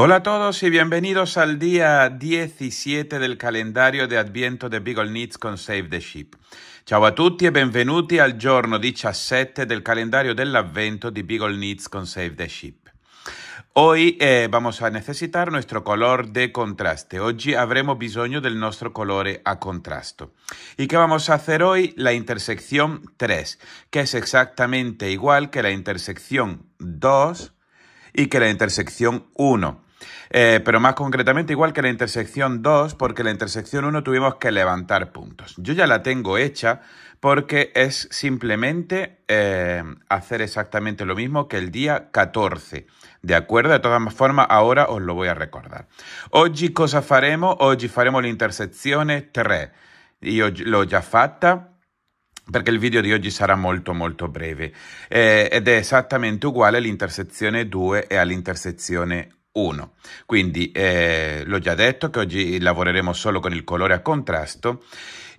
Hola a todos y bienvenidos al día 17 del calendario de Adviento de Beagle Needs con Save the Ship. Ciao a tutti e benvenuti al giorno 17 del calendario dell'avvento di Beagle Needs con Save the Ship. Hoy eh, vamos a necesitar nuestro color de contraste. Hoy habremos bisogno del nuestro color a contrasto. ¿Y qué vamos a hacer hoy? La intersección 3, que es exactamente igual que la intersección 2 y que la intersección 1. Eh, pero más concretamente igual que la intersección 2, porque la intersección 1 tuvimos que levantar puntos. Yo ya la tengo hecha porque es simplemente eh, hacer exactamente lo mismo que el día 14. ¿De acuerdo? De todas formas, ahora os lo voy a recordar. Oggi cosa faremo? Oggi faremo l'intersezione 3. Io l'ho già fatta. perché il video di oggi sarà molto molto breve Es eh, ed è esattamente uguale all'intersezione 2 e all'intersezione 1. Quindi eh, l'ho già detto che oggi lavoreremo solo con il colore a contrasto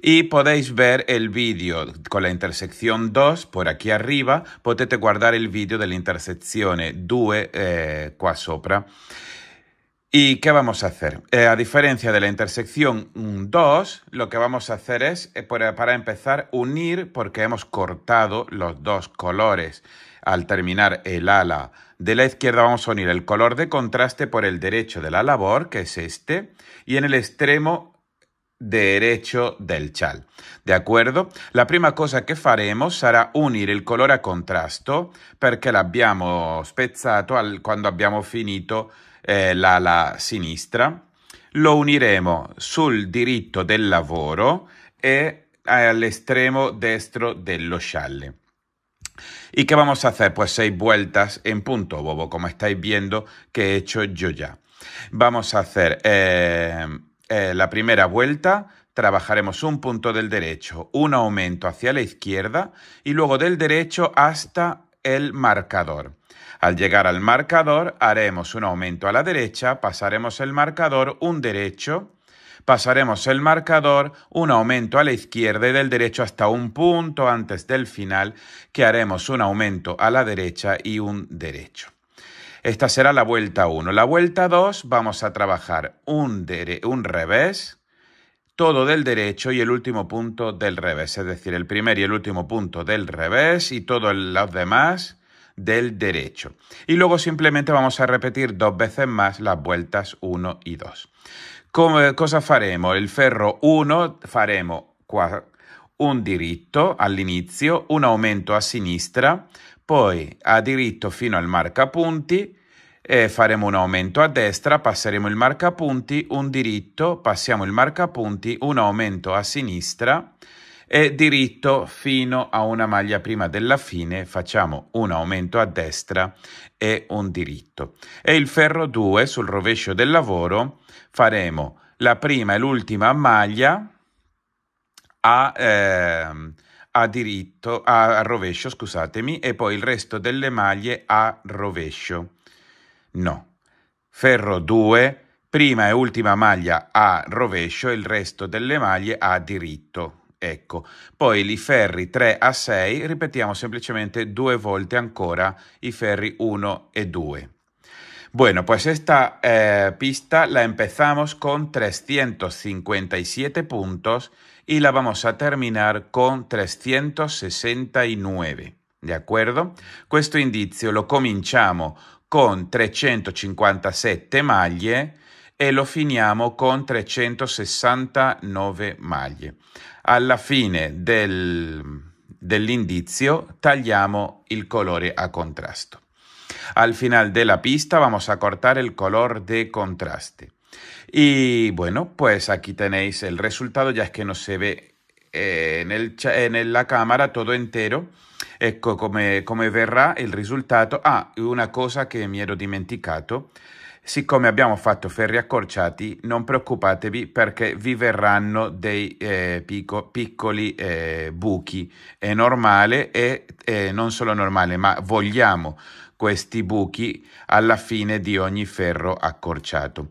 e podéis ver il video con la intersección 2 por aquí arriba, potete guardare il video dell'intersezione 2 eh, qua sopra ¿Y qué vamos a hacer? Eh, a diferencia de la intersección 2, lo que vamos a hacer es, eh, eh, para empezar, unir porque hemos cortado los dos colores. Al terminar el ala de la izquierda vamos a unir el color de contraste por el derecho de la labor, que es este, y en el extremo derecho del chal. ¿De acuerdo? La primera cosa que faremos será unir el color a contrasto porque l'abbiamo spezzato al, cuando abbiamo finito eh, la la sinistra, lo uniremos sul diritto del lavoro e extremo destro dello chale. ¿Y qué vamos a hacer? Pues seis vueltas en punto bobo, como estáis viendo que he hecho yo ya. Vamos a hacer eh, eh, la primera vuelta, trabajaremos un punto del derecho, un aumento hacia la izquierda y luego del derecho hasta el marcador. Al llegar al marcador haremos un aumento a la derecha, pasaremos el marcador un derecho, pasaremos el marcador un aumento a la izquierda y del derecho hasta un punto antes del final, que haremos un aumento a la derecha y un derecho. Esta será la vuelta 1. La vuelta 2 vamos a trabajar un, un revés, todo del derecho y el último punto del revés, es decir, el primer y el último punto del revés y todos los demás del derecho. Y luego simplemente vamos a repetir dos veces más las vueltas 1 y 2. Eh, Cosa faremo? El ferro 1 faremo un un diritto inicio, un aumento a sinistra, poi a diritto fino al marcapunti, eh, faremo un aumento a destra, passeremo il marcapunti, un diritto, passiamo il marcapunti, un aumento a sinistra e diritto fino a una maglia prima della fine facciamo un aumento a destra e un diritto e il ferro 2 sul rovescio del lavoro faremo la prima e l'ultima maglia a, eh, a diritto a rovescio scusatemi e poi il resto delle maglie a rovescio No. Ferro 2, prima e ultima maglia a rovescio il resto delle maglie a diritto. Ecco, poi i ferri 3 a 6 ripetiamo semplicemente due volte ancora i ferri 1 e 2. Bueno, pues esta eh, pista la empezamos con 357 puntos y la vamos a terminar con 369. ¿De acuerdo? Questo indizio lo cominciamo con 357 maglie e lo finiamo con 369 maglie. Alla fine del, dell'indizio tagliamo il colore a contrasto. Al final della pista vamos a cortar el color de contraste. Y bueno, pues aquí tenéis el resultado, ya es que no se ve eh, en, el, en la cámara todo entero. Ecco come, come verrà il risultato. Ah, una cosa che mi ero dimenticato. Siccome abbiamo fatto ferri accorciati, non preoccupatevi perché vi verranno dei eh, picco, piccoli eh, buchi. È normale e eh, non solo normale, ma vogliamo questi buchi alla fine di ogni ferro accorciato.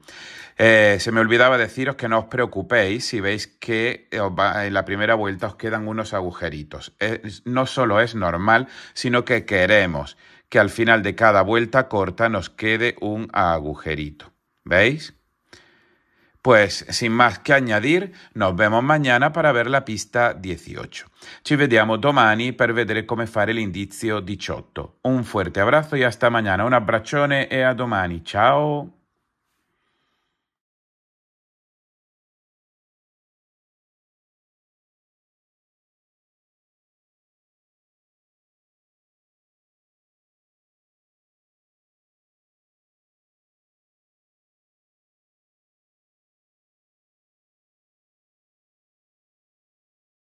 Eh, se me olvidaba deciros que no os preocupéis si veis que eh, en la primera vuelta os quedan unos agujeritos. Eh, no solo es normal, sino que queremos que al final de cada vuelta corta nos quede un agujerito. ¿Veis? Pues sin más que añadir, nos vemos mañana para ver la pista 18. Ci vediamo domani per vedere come fare l'indizio 18. Un fuerte abbraccio e hasta mañana. Un abbraccione e a domani. Ciao!